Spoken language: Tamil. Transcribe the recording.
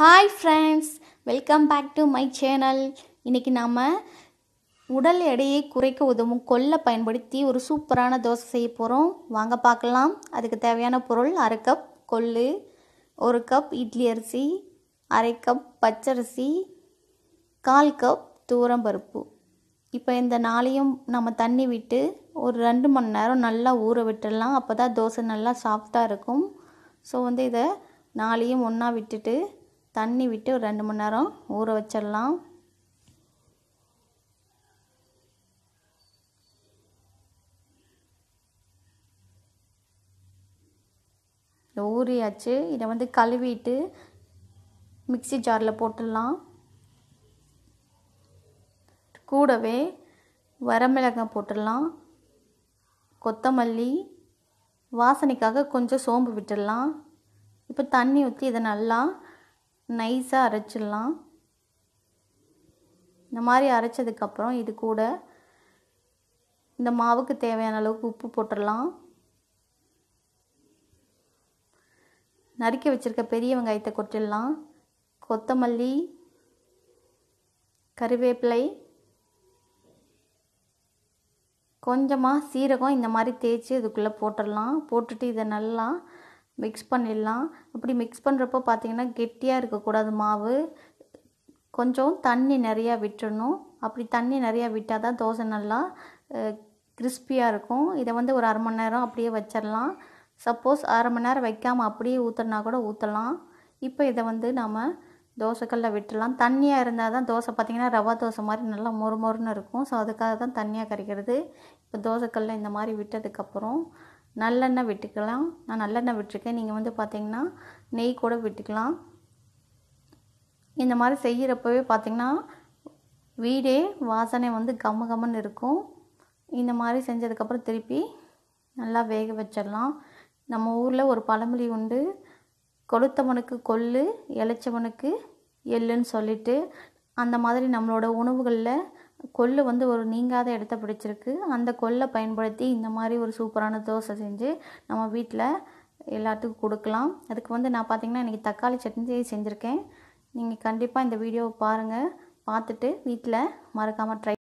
hi friends welcome back to my channel இன்றைக்கி நாம் உடல் எடையை குறைக்க உதவும் கொல்லை பயன்படுத்தி ஒரு சூப்பரான தோசை செய்ய போகிறோம் வாங்க பார்க்கலாம் அதுக்கு தேவையான பொருள் அரை கப் கொள்ளு ஒரு கப் இட்லி அரிசி அரை கப் பச்சரிசி கால் கப் பருப்பு இப்போ இந்த நாளையும் நம்ம தண்ணி விட்டு ஒரு ரெண்டு மணி நேரம் நல்லா ஊற விட்டுடலாம் அப்போ தான் தோசை நல்லா சாஃப்டாக இருக்கும் ஸோ வந்து இதை நாளையும் ஒன்றா விட்டுட்டு தண்ணி விட்டு ஒரு ரெண்டு மணி நேரம் ஊற வச்சிடலாம் ஊறியாச்சு இதை வந்து கழுவிட்டு மிக்சி ஜாரில் போட்டுடலாம் கூடவே வரமிளகாய் போட்டுடலாம் கொத்தமல்லி வாசனைக்காக கொஞ்சம் சோம்பு விட்டுடலாம் இப்போ தண்ணி ஊற்றி இதை நல்லா நைஸாக அரைச்சிடலாம் இந்த மாதிரி அரைச்சதுக்கப்புறம் இது கூட இந்த மாவுக்கு தேவையான அளவுக்கு உப்பு போட்டுடலாம் நறுக்கி வச்சுருக்க பெரிய வெங்காயத்தை கொட்டிடலாம் கொத்தமல்லி கருவேப்பிலை கொஞ்சமாக சீரகம் இந்த மாதிரி தேய்ச்சி இதுக்குள்ளே போட்டுடலாம் போட்டுட்டு இதை நல்லா மிக்ஸ் பண்ணிடலாம் அப்படி மிக்ஸ் பண்ணுறப்போ பார்த்திங்கன்னா கெட்டியாக இருக்கக்கூடாது மாவு கொஞ்சம் தண்ணி நிறையா விட்டுடணும் அப்படி தண்ணி நிறையா விட்டால் தான் தோசை நல்லா கிறிஸ்பியாக இருக்கும் இதை வந்து ஒரு அரை மணி நேரம் அப்படியே வச்சிடலாம் சப்போஸ் அரை மணி நேரம் வைக்காமல் அப்படியே ஊற்றுனா கூட ஊற்றலாம் இப்போ இதை வந்து நம்ம தோசைக்கல்ல விட்டுடலாம் தண்ணியாக இருந்தால் தான் தோசை பார்த்திங்கன்னா ரவா தோசை மாதிரி நல்லா மொறு மொறுன்னு இருக்கும் ஸோ அதுக்காக தான் தண்ணியாக கரைக்கிறது இப்போ தோசைக்கல்ல இந்த மாதிரி விட்டதுக்கப்புறம் நல்லெண்ணெய் விட்டுக்கலாம் நான் நல்லெண்ணெய் விட்டுருக்கேன் நீங்கள் வந்து பார்த்திங்கன்னா நெய் கூட விட்டுக்கலாம் இந்த மாதிரி செய்கிறப்பவே பார்த்திங்கன்னா வீடே வாசனை வந்து கம்ம கம்மன்னு இருக்கும் இந்த மாதிரி செஞ்சதுக்கப்புறம் திருப்பி நல்லா வேக வச்சிடலாம் நம்ம ஊரில் ஒரு பழமொழி உண்டு கொளுத்தவனுக்கு கொல்லு இளைச்சவனுக்கு எள்ளுன்னு சொல்லிட்டு அந்த மாதிரி நம்மளோட உணவுகளில் கொள்ளு வந்து ஒரு நீங்காத இடத்த பிடிச்சிருக்கு அந்த கொல்லை பயன்படுத்தி இந்த மாதிரி ஒரு சூப்பரான தோசை செஞ்சு நம்ம வீட்டில் எல்லாத்துக்கும் கொடுக்கலாம் அதுக்கு வந்து நான் பார்த்திங்கன்னா இன்றைக்கி தக்காளி சட்னி செஞ்சுருக்கேன் நீங்கள் கண்டிப்பாக இந்த வீடியோவை பாருங்கள் பார்த்துட்டு வீட்டில் மறக்காமல் ட்ரை